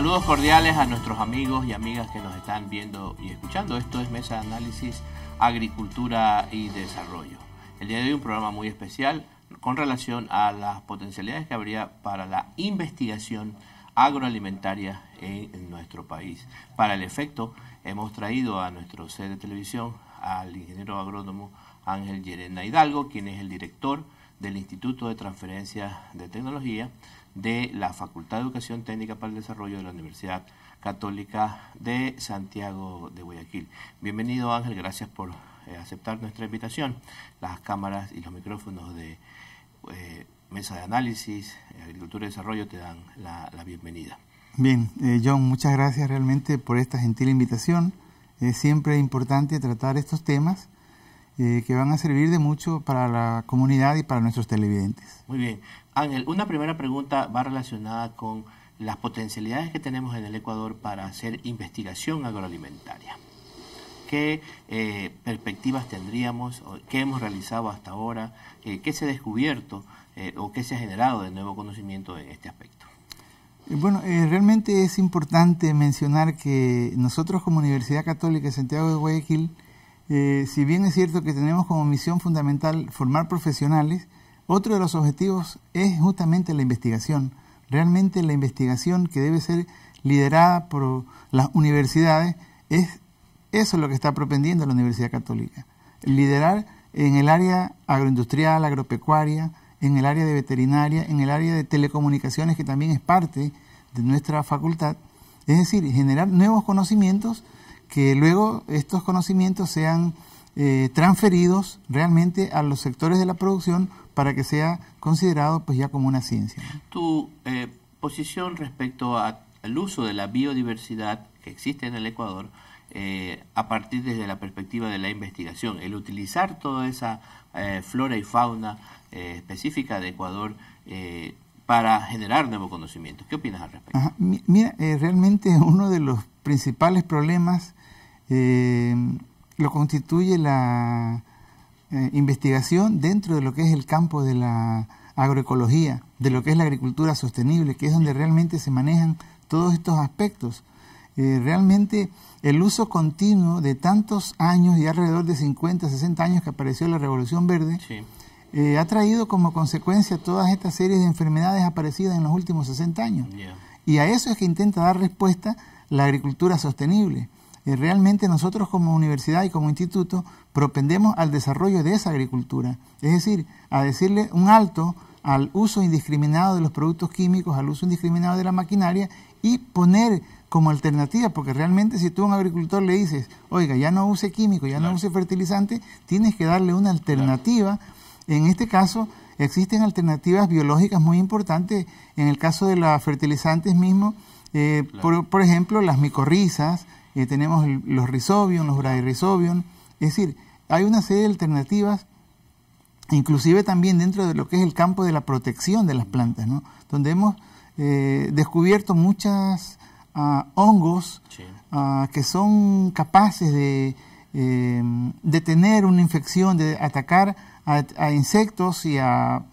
Saludos cordiales a nuestros amigos y amigas que nos están viendo y escuchando. Esto es Mesa de Análisis, Agricultura y Desarrollo. El día de hoy un programa muy especial con relación a las potencialidades que habría para la investigación agroalimentaria en nuestro país. Para el efecto, hemos traído a nuestro sede de televisión al ingeniero agrónomo Ángel Yerena Hidalgo, quien es el director del Instituto de Transferencia de Tecnología de la Facultad de Educación Técnica para el Desarrollo de la Universidad Católica de Santiago de Guayaquil. Bienvenido Ángel, gracias por eh, aceptar nuestra invitación. Las cámaras y los micrófonos de eh, Mesa de Análisis, Agricultura y Desarrollo te dan la, bienvenida. Bien, eh, John, muchas gracias realmente por esta gentil invitación. Es siempre importante tratar estos temas eh, que van a servir de mucho para la comunidad y para nuestros televidentes. Muy bien. Ángel, una primera pregunta va relacionada con las potencialidades que tenemos en el Ecuador para hacer investigación agroalimentaria. ¿Qué eh, perspectivas tendríamos? ¿Qué hemos realizado hasta ahora? Eh, ¿Qué se ha descubierto o qué se ha generado de nuevo conocimiento en este aspecto? Bueno, realmente es importante mencionar que nosotros como Universidad Católica de Santiago de Guayaquil eh, si bien es cierto que tenemos como misión fundamental formar profesionales, otro de los objetivos es justamente la investigación. Realmente la investigación que debe ser liderada por las universidades es eso es lo que está propendiendo la Universidad Católica. Liderar en el área agroindustrial, agropecuaria, en el área de veterinaria, en el área de telecomunicaciones, que también es parte de nuestra facultad. Es decir, generar nuevos conocimientos que luego estos conocimientos sean eh, transferidos realmente a los sectores de la producción para que sea considerado pues ya como una ciencia. Tu eh, posición respecto al uso de la biodiversidad que existe en el Ecuador eh, a partir desde la perspectiva de la investigación, el utilizar toda esa flora y fauna específica de Ecuador para generar nuevo conocimiento. ¿Qué opinas al respecto? Mira, realmente uno de los principales problemas eh, lo constituye la eh, investigación dentro de lo que es el campo de la agroecología, de lo que es la agricultura sostenible, que es donde realmente se manejan todos estos aspectos. Eh, realmente el uso continuo de tantos años, y alrededor de 50, 60 años que apareció la Revolución Verde, ha traído como consecuencia todas estas series de enfermedades aparecidas en los últimos 60 años. Y a eso es que intenta dar respuesta la agricultura sostenible. Eh, realmente nosotros como universidad y como instituto propendemos al desarrollo de esa agricultura, es decir, a decirle un alto al uso indiscriminado de los productos químicos, al uso indiscriminado de la maquinaria y poner como alternativa, porque realmente si tú a un agricultor le dices, oiga, ya no use químico, ya no use fertilizante, tienes que darle una alternativa. En este caso, existen alternativas biológicas muy importantes. En el caso de los fertilizantes mismos, eh, por, ejemplo, las micorrizas, eh, tenemos los Rhizobium, los Bradyrizobium, es decir, hay una serie de alternativas, inclusive también dentro de lo que es el campo de la protección de las plantas, ¿no? donde hemos eh, descubierto muchas ah, hongos ah, que son capaces de eh, detener una infección, de atacar a insectos y a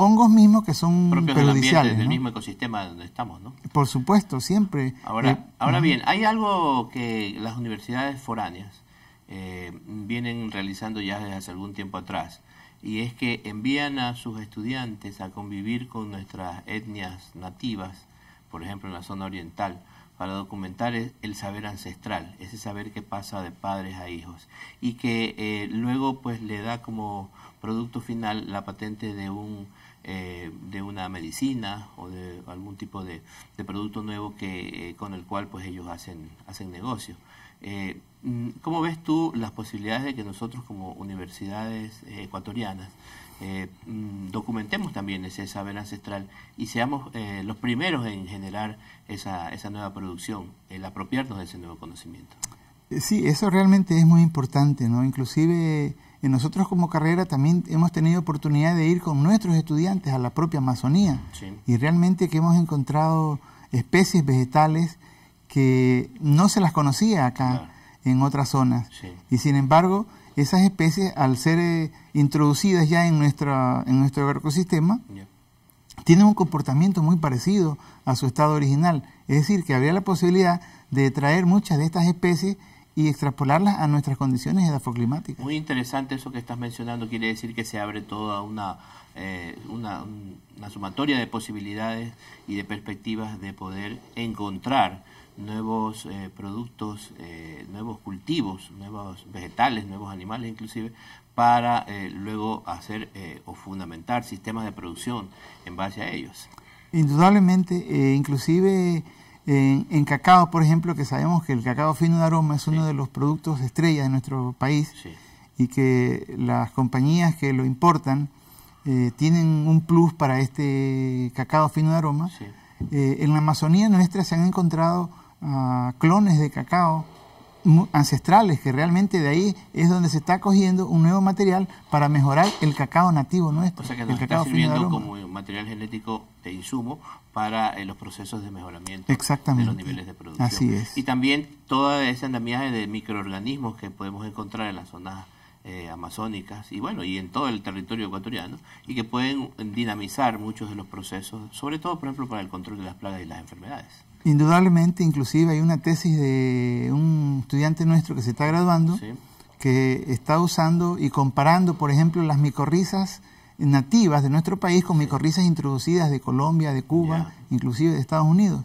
hongos mismos que son Propios Del, del mismo ecosistema donde estamos, ¿no? Por supuesto, siempre. Ahora, eh, bien, hay algo que las universidades foráneas eh, vienen realizando ya desde hace algún tiempo atrás, y es que envían a sus estudiantes a convivir con nuestras etnias nativas, por ejemplo en la zona oriental, para documentar el saber ancestral, ese saber que pasa de padres a hijos, y que eh, luego pues le da como producto final la patente de un eh, de una medicina o de algún tipo de, producto nuevo eh, con el cual pues ellos hacen, hacen negocio. Eh, mm, ¿Cómo ves tú las posibilidades de que nosotros como universidades ecuatorianas mm, documentemos también ese saber ancestral y seamos los primeros en generar esa, esa nueva producción, el apropiarnos de ese nuevo conocimiento? Sí, eso realmente es muy importante, ¿no? Inclusive y nosotros como carrera también hemos tenido oportunidad de ir con nuestros estudiantes a la propia Amazonía. Y realmente que hemos encontrado especies vegetales que no se las conocía acá en otras zonas. Y sin embargo, esas especies al ser eh, introducidas ya en, nuestra, en nuestro ecosistema, tienen un comportamiento muy parecido a su estado original. Es decir, que habría la posibilidad de traer muchas de estas especies y extrapolarlas a nuestras condiciones edafoclimáticas. Muy interesante eso que estás mencionando, quiere decir que se abre toda una, eh, una, sumatoria de posibilidades y de perspectivas de poder encontrar nuevos eh, productos, eh, nuevos cultivos, nuevos vegetales, nuevos animales inclusive, para luego hacer o fundamentar sistemas de producción en base a ellos. Indudablemente, inclusive eh, en, cacao, por ejemplo, que sabemos que el cacao fino de aroma es uno de los productos estrella de nuestro país y que las compañías que lo importan eh, tienen un plus para este cacao fino de aroma. Eh, en la Amazonía nuestra se han encontrado ah, clones de cacao ancestrales, que realmente de ahí es donde se está cogiendo un nuevo material para mejorar el cacao nativo nuestro. O sea que nos está sirviendo como material genético de insumo para eh, los procesos de mejoramiento de los niveles de producción. Así es. Y también toda esa andamiaje de microorganismos que podemos encontrar en las zonas eh, amazónicas y bueno, y en todo el territorio ecuatoriano y que pueden dinamizar muchos de los procesos, sobre todo por ejemplo para el control de las plagas y las enfermedades. Indudablemente, inclusive hay una tesis de un estudiante nuestro que se está graduando que está usando y comparando, por ejemplo, las micorrizas nativas de nuestro país con micorrizas introducidas de Colombia, de Cuba, inclusive de Estados Unidos.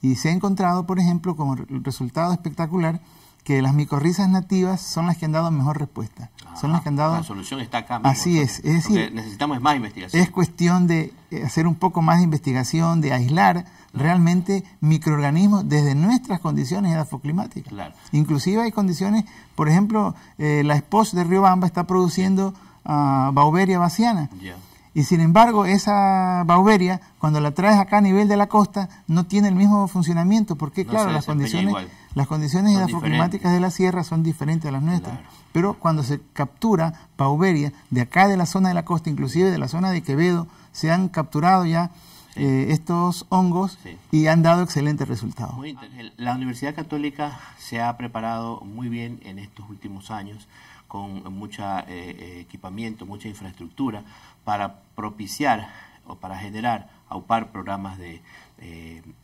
Y se ha encontrado, por ejemplo, como resultado espectacular, que las micorrizas nativas son las que han dado mejor respuesta. son las que han dado... La solución está acá. Así es. Es decir, necesitamos más investigación. Es cuestión de eh, hacer un poco más de investigación, de aislar realmente microorganismos desde nuestras condiciones edafoclimáticas. Inclusive hay condiciones, por ejemplo, eh, la esposa de Bamba está produciendo ah, bauberia baciana, Y sin embargo, esa bauberia, cuando la traes acá a nivel de la costa, no tiene el mismo funcionamiento, porque claro, las condiciones, las condiciones edafoclimáticas de la sierra son diferentes a las nuestras. Pero cuando se captura bauberia de acá de la zona de la costa, inclusive de la zona de Quevedo, se han capturado ya eh, estos hongos y han dado excelentes resultados. la Universidad Católica se ha preparado muy bien en estos últimos años con mucho eh, eh, equipamiento, mucha infraestructura para propiciar o para generar, aupar programas de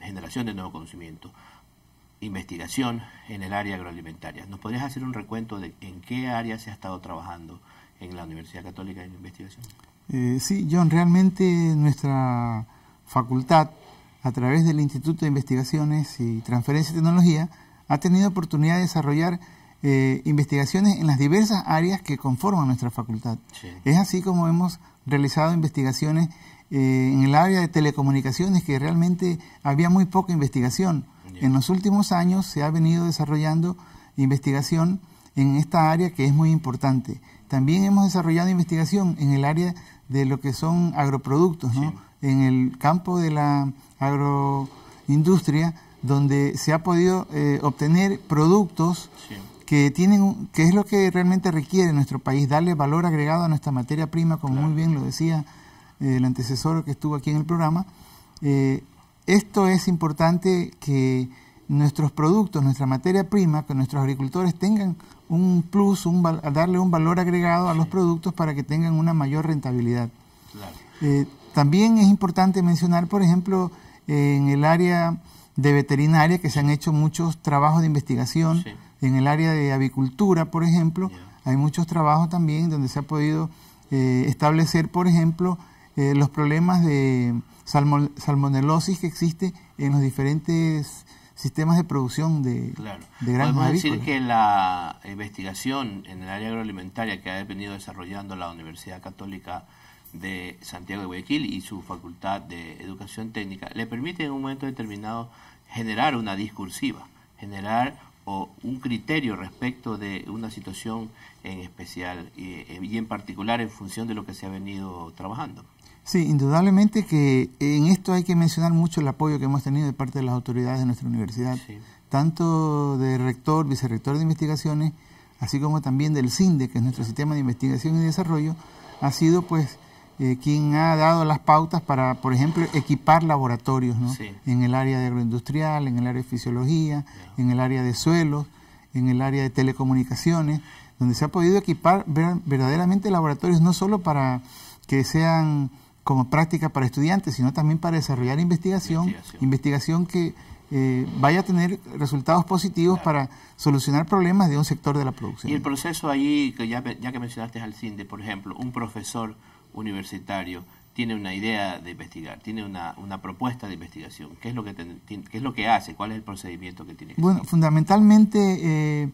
generación de nuevo conocimiento, investigación en el área agroalimentaria. ¿Nos podrías hacer un recuento de en qué área se ha estado trabajando en la Universidad Católica en investigación? sí, John, realmente nuestra facultad, a través del Instituto de Investigaciones y Transferencia de Tecnología, ha tenido oportunidad de desarrollar eh, investigaciones en las diversas áreas que conforman nuestra facultad. Es así como hemos realizado investigaciones eh, en el área de telecomunicaciones, que realmente había muy poca investigación. En los últimos años se ha venido desarrollando investigación en esta área que es muy importante. También hemos desarrollado investigación en el área de lo que son agroproductos, ¿no? en el campo de la agroindustria, donde se ha podido eh, obtener productos que tienen, que es lo que realmente requiere nuestro país, darle valor agregado a nuestra materia prima, como muy bien lo decía eh, el antecesor que estuvo aquí en el programa. Eh, esto es importante que nuestros productos, nuestra materia prima, que nuestros agricultores tengan un plus, un darle un valor agregado a los productos para que tengan una mayor rentabilidad. Claro. También es importante mencionar, por ejemplo, en el área de veterinaria, que se han hecho muchos trabajos de investigación, en el área de avicultura, por ejemplo, hay muchos trabajos también donde se ha podido eh, establecer, por ejemplo, eh, los problemas de salmonelosis que existe en los diferentes sistemas de producción de, gran. de Podemos decir que la investigación en el área agroalimentaria que ha venido desarrollando la Universidad Católica de Santiago de Guayaquil y su Facultad de Educación Técnica le permite en un momento determinado generar una discursiva, generar o un criterio respecto de una situación en especial eh, y, en particular en función de lo que se ha venido trabajando. Sí, indudablemente que en esto hay que mencionar mucho el apoyo que hemos tenido de parte de las autoridades de nuestra universidad, tanto de rector, vicerrector de investigaciones, así como también del CINDE, que es nuestro sistema de investigación y desarrollo, ha sido pues eh, quien ha dado las pautas para, por ejemplo, equipar laboratorios ¿no? en el área de agroindustrial, en el área de fisiología, en el área de suelos, en el área de telecomunicaciones, donde se ha podido equipar verdaderamente laboratorios no solo para que sean como práctica para estudiantes, sino también para desarrollar investigación, investigación, que eh, vaya a tener resultados positivos para solucionar problemas de un sector de la producción. Y el proceso allí, que ya, ya que mencionaste al CINDE, por ejemplo, un profesor universitario tiene una idea de investigar, tiene una, propuesta de investigación. ¿Qué es, lo que es lo que hace? ¿Cuál es el procedimiento que tiene que Bueno, fundamentalmente, eh,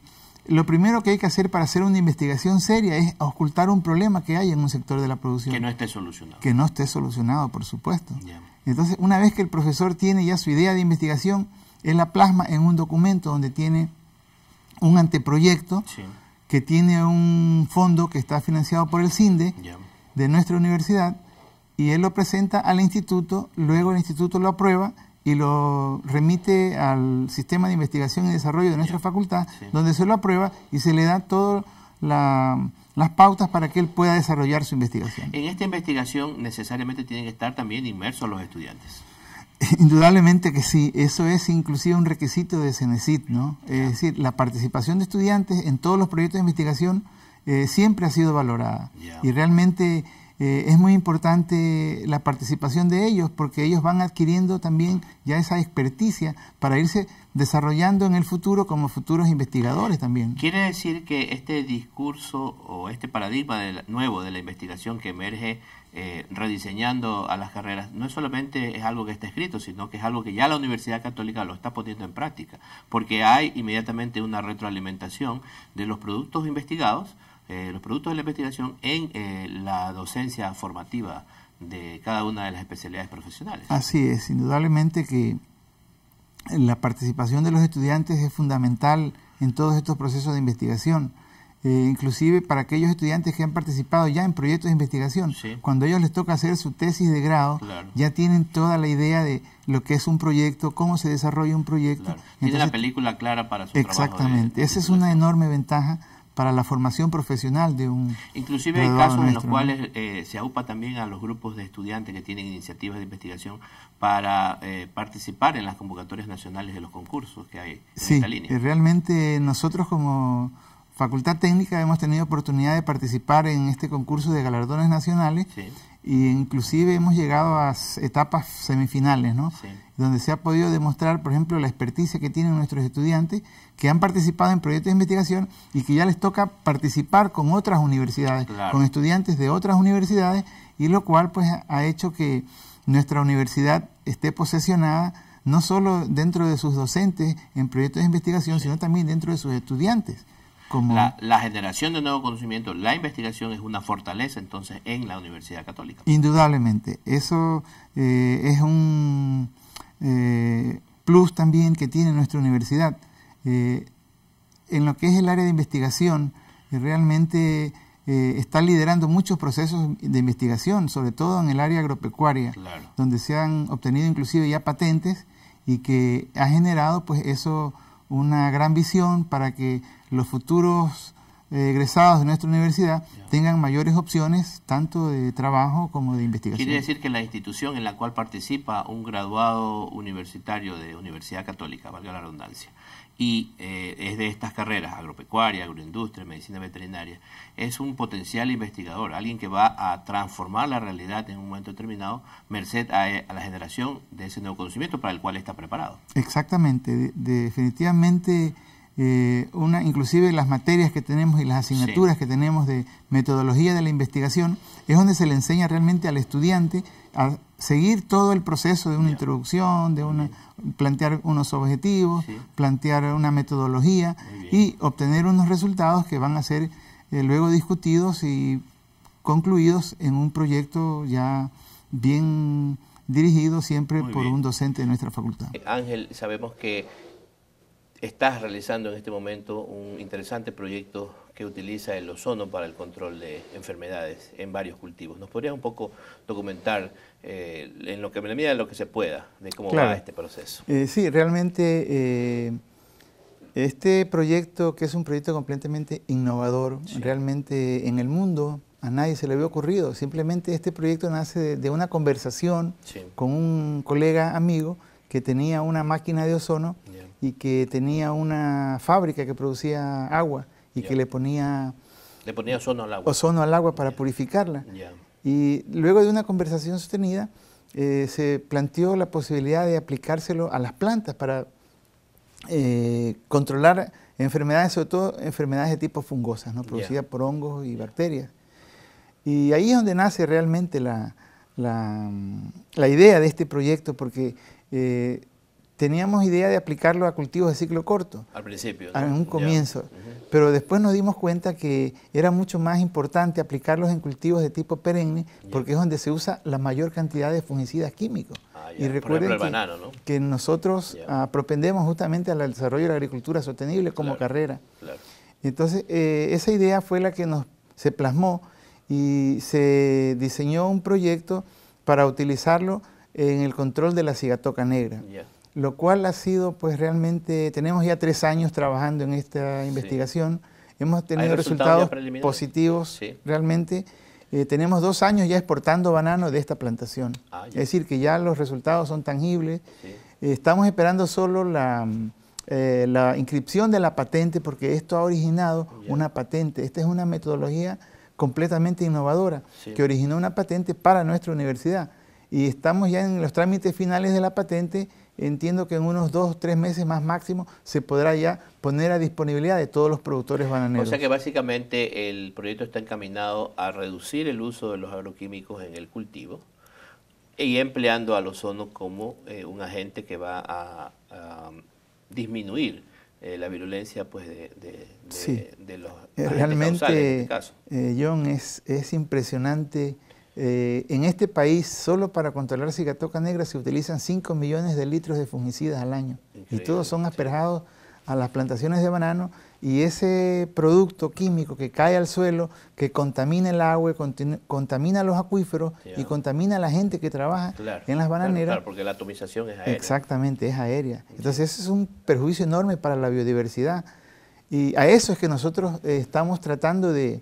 lo primero que hay que hacer para hacer una investigación seria es ocultar un problema que hay en un sector de la producción. Que no esté solucionado. Que no esté solucionado, por supuesto. Entonces, una vez que el profesor tiene ya su idea de investigación, él la plasma en un documento donde tiene un anteproyecto que tiene un fondo que está financiado por el CINDE de nuestra universidad y él lo presenta al instituto, luego el instituto lo aprueba y lo remite al sistema de investigación y desarrollo de nuestra facultad, donde se lo aprueba y se le da todas las pautas para que él pueda desarrollar su investigación. En esta investigación necesariamente tienen que estar también inmersos los estudiantes. Indudablemente que sí, eso es inclusive un requisito de CENESIT, ¿no? Es decir, la participación de estudiantes en todos los proyectos de investigación eh, siempre ha sido valorada. Y realmente eh, es muy importante la participación de ellos porque ellos van adquiriendo también ya esa experticia para irse desarrollando en el futuro como futuros investigadores también. Quiere decir que este discurso o este paradigma nuevo de la investigación que emerge eh, rediseñando a las carreras no es solamente es algo que está escrito, sino que es algo que ya la Universidad Católica lo está poniendo en práctica, porque hay inmediatamente una retroalimentación de los productos investigados eh, los productos de la investigación en eh, la docencia formativa de cada una de las especialidades profesionales. Así es, indudablemente que la participación de los estudiantes es fundamental en todos estos procesos de investigación. Eh, inclusive para aquellos estudiantes que han participado ya en proyectos de investigación, cuando ellos les toca hacer su tesis de grado, ya tienen toda la idea de lo que es un proyecto, cómo se desarrolla un proyecto. Claro. la película clara para su exactamente. Trabajo Exactamente, Esa es una enorme ventaja para la formación profesional de un... Inclusive hay casos en los cuales eh, se aupa también a los grupos de estudiantes que tienen iniciativas de investigación para eh, participar en las convocatorias nacionales de los concursos que hay en esta línea. Eh, realmente nosotros como Facultad Técnica hemos tenido oportunidad de participar en este concurso de galardones nacionales. Sí inclusive hemos llegado a etapas semifinales, ¿no? Donde se ha podido demostrar, por ejemplo, la experticia que tienen nuestros estudiantes que han participado en proyectos de investigación y que ya les toca participar con otras universidades, con estudiantes de otras universidades, y lo cual pues ha hecho que nuestra universidad esté posesionada no solo dentro de sus docentes en proyectos de investigación, sino también dentro de sus estudiantes. La, generación de nuevo conocimiento, la investigación es una fortaleza entonces en la Universidad Católica. Indudablemente, eso eh, es un eh, plus también que tiene nuestra universidad. Eh, en lo que es el área de investigación, realmente está liderando muchos procesos de investigación, sobre todo en el área agropecuaria, donde se han obtenido inclusive ya patentes y que ha generado pues eso una gran visión para que los futuros eh, egresados de nuestra universidad tengan mayores opciones tanto de trabajo como de investigación. Quiere decir que la institución en la cual participa un graduado universitario de Universidad Católica, valga la redundancia, y eh, es de estas carreras, agropecuaria, agroindustria, medicina veterinaria, es un potencial investigador, alguien que va a transformar la realidad en un momento determinado, merced a, la generación de ese nuevo conocimiento para el cual está preparado. Exactamente, definitivamente eh, una, inclusive las materias que tenemos y las asignaturas que tenemos de metodología de la investigación, es donde se le enseña realmente al estudiante a seguir todo el proceso de una introducción, de una, plantear unos objetivos, plantear una metodología y obtener unos resultados que van a ser eh, luego discutidos y concluidos en un proyecto ya bien dirigido siempre por un docente de nuestra facultad. Eh, Ángel, sabemos que estás realizando en este momento un interesante proyecto que utiliza el ozono para el control de enfermedades en varios cultivos. ¿Nos podrías un poco documentar eh, en lo que me la lo que se pueda de cómo va este proceso? Eh, sí, realmente eh, este proyecto, que es un proyecto completamente innovador, realmente en el mundo a nadie se le había ocurrido. Simplemente este proyecto nace de, una conversación con un colega amigo que tenía una máquina de ozono y que tenía una fábrica que producía agua y que le ponía... Le ponía ozono al agua. Ozono al agua para purificarla. Y luego de una conversación sostenida, eh, se planteó la posibilidad de aplicárselo a las plantas para eh, controlar enfermedades, sobre todo enfermedades de tipo fungosas, ¿no? producidas por hongos y bacterias. Y ahí es donde nace realmente la, la, mm, la idea de este proyecto, porque eh, teníamos idea de aplicarlo a cultivos de ciclo corto. Al principio. En un comienzo. Pero después nos dimos cuenta que era mucho más importante aplicarlos en cultivos de tipo perenne porque es donde se usa la mayor cantidad de fungicidas químicos. Ah, y recuerden que, nosotros ah, propendemos justamente al desarrollo de la agricultura sostenible como carrera. Claro. Entonces, eh, esa idea fue la que nos, se plasmó y se diseñó un proyecto para utilizarlo en el control de la cigatoca negra lo cual ha sido pues realmente, tenemos ya tres años trabajando en esta investigación, hemos tenido resultados, positivos realmente, eh, tenemos dos años ya exportando banano de esta plantación, ah, es decir que ya los resultados son tangibles, eh, estamos esperando solo eh, la, inscripción de la patente porque esto ha originado una patente, esta es una metodología completamente innovadora que originó una patente para nuestra universidad y estamos ya en los trámites finales de la patente entiendo que en unos dos o tres meses más máximo se podrá ya poner a disponibilidad de todos los productores bananeros. O sea que básicamente el proyecto está encaminado a reducir el uso de los agroquímicos en el cultivo y empleando al ozono como eh, un agente que va a, disminuir eh, la virulencia pues de, de, de, los eh, realmente este John es, es impresionante eh, en este país, solo para controlar cigatoca negra se utilizan 5 millones de litros de fungicidas al año. Y todos son asperjados a las plantaciones de banano y ese producto químico que cae al suelo, que contamina el agua, contamina los acuíferos y contamina a la gente que trabaja en las bananeras. Claro, porque la atomización es aérea. Exactamente, es aérea. Entonces ese es un perjuicio enorme para la biodiversidad y a eso es que nosotros eh, estamos tratando de,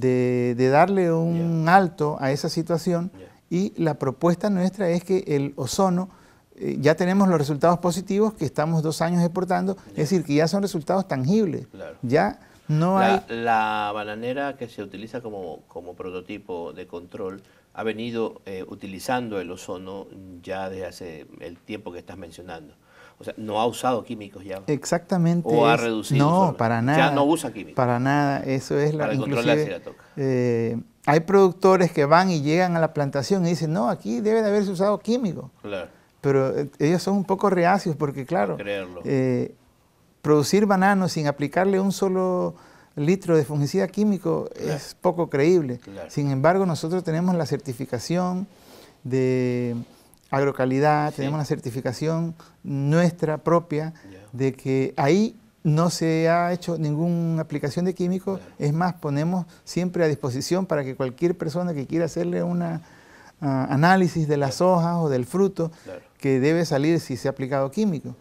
de, darle un alto a esa situación y la propuesta nuestra es que el ozono, eh, ya tenemos los resultados positivos que estamos dos años exportando, es decir, que ya son resultados tangibles, ya no la, hay... La bananera que se utiliza como, como prototipo de control ha venido eh, utilizando el ozono ya desde hace el tiempo que estás mencionando. O sea, no ha usado químicos ya. Exactamente. O ha reducido. No, para nada. Ya no usa químicos. Para nada. Eso es la. Para controlar la eh, hay productores que van y llegan a la plantación y dicen, no, aquí debe de haberse usado químico. Claro. Pero eh, ellos son un poco reacios porque, claro, creerlo. Eh, producir bananos sin aplicarle un solo litro de fungicida químico es poco creíble. Claro. Sin embargo, nosotros tenemos la certificación de agrocalidad, tenemos una certificación nuestra propia de que ahí no se ha hecho ninguna aplicación de químicos, es más, ponemos siempre a disposición para que cualquier persona que quiera hacerle un ah, análisis de las hojas o del fruto, que debe salir si se ha aplicado químico.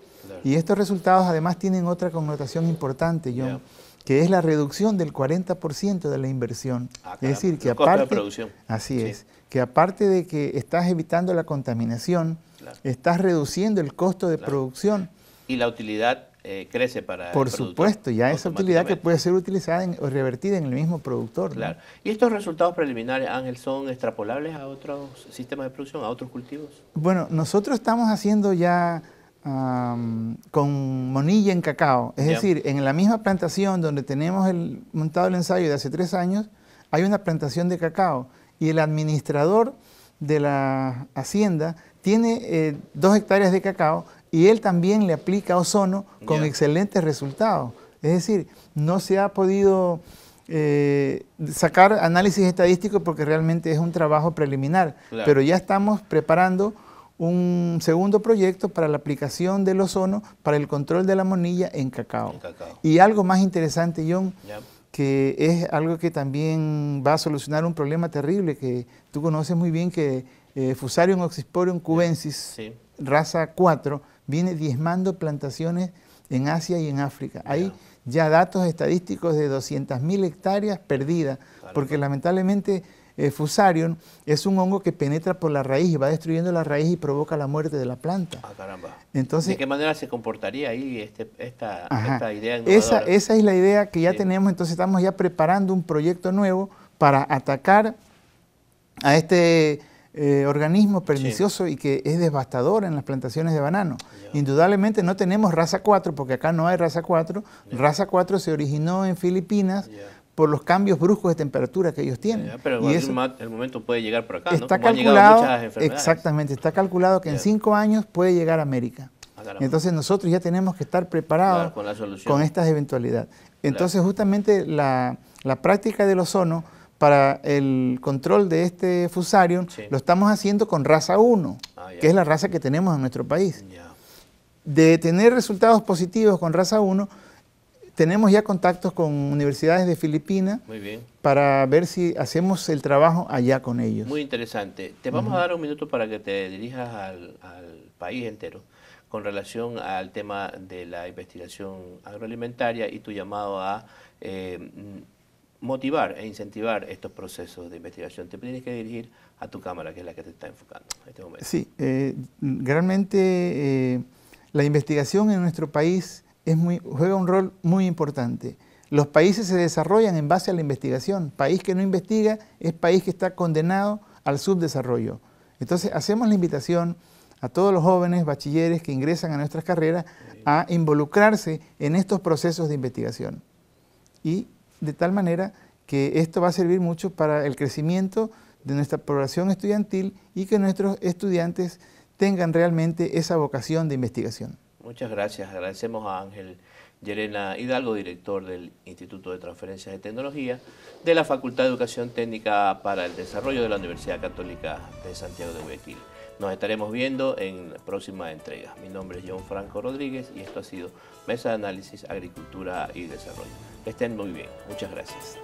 Y estos resultados además tienen otra connotación importante, John que es la reducción del 40% de la inversión. Ah, es decir, que aparte... De Así es, que aparte de que estás evitando la contaminación, estás reduciendo el costo de producción. Y la utilidad eh, crece para el Por supuesto, ya esa utilidad que puede ser utilizada o revertida en el mismo productor. Claro. ¿Y estos resultados preliminares, Ángel, son extrapolables a otros sistemas de producción, a otros cultivos? Bueno, nosotros estamos haciendo ya con monilla en cacao. Es decir, en la misma plantación donde tenemos el, montado el ensayo de hace tres años, hay una plantación de cacao y el administrador de la hacienda tiene eh, dos hectáreas de cacao y él también le aplica ozono con excelentes resultados. Es decir, no se ha podido eh, sacar análisis estadístico porque realmente es un trabajo preliminar, pero ya estamos preparando un segundo proyecto para la aplicación del ozono para el control de la monilla en cacao. Y algo más interesante, John, que es algo que también va a solucionar un problema terrible que tú conoces muy bien, que eh, Fusarium oxysporum cubensis, raza 4, viene diezmando plantaciones en Asia y en África. Hay ya datos estadísticos de 200.000 hectáreas perdidas, porque lamentablemente eh, fusarium es un hongo que penetra por la raíz y va destruyendo la raíz y provoca la muerte de la planta. Ah, caramba. Entonces, ¿De qué manera se comportaría ahí este, esta, idea? Esa, esa es la idea que ya tenemos, entonces estamos ya preparando un proyecto nuevo para atacar a este eh, organismo pernicioso y que es devastador en las plantaciones de banano. Indudablemente no tenemos raza 4, porque acá no hay raza 4. Raza 4 se originó en Filipinas por los cambios bruscos de temperatura que ellos tienen. pero y el momento puede llegar por acá, está calculado, exactamente, está calculado que en cinco años puede llegar a América. Ah, entonces nosotros ya tenemos que estar preparados con, estas eventualidades. Entonces justamente la, práctica del ozono para el control de este fusarium lo estamos haciendo con raza 1, ah, que es la raza que tenemos en nuestro país. De tener resultados positivos con raza 1, tenemos ya contactos con universidades de Filipinas para ver si hacemos el trabajo allá con ellos. Muy interesante. Te vamos a dar un minuto para que te dirijas al, país entero con relación al tema de la investigación agroalimentaria y tu llamado a eh, motivar e incentivar estos procesos de investigación. Te tienes que dirigir a tu cámara, que es la que te está enfocando en este momento. Sí, eh, realmente eh, la investigación en nuestro país juega un rol muy importante. Los países se desarrollan en base a la investigación. País que no investiga es país que está condenado al subdesarrollo. Entonces hacemos la invitación a todos los jóvenes bachilleres que ingresan a nuestras carreras a involucrarse en estos procesos de investigación. Y de tal manera que esto va a servir mucho para el crecimiento de nuestra población estudiantil y que nuestros estudiantes tengan realmente esa vocación de investigación. Muchas gracias. Agradecemos a Ángel Yerena Hidalgo, director del Instituto de Transferencias de Tecnología de la Facultad de Educación Técnica para el Desarrollo de la Universidad Católica de Santiago de Guayaquil. Nos estaremos viendo en próximas entregas. Mi nombre es John Franco Rodríguez y esto ha sido Mesa de Análisis, Agricultura y Desarrollo. Que estén muy bien. Muchas gracias.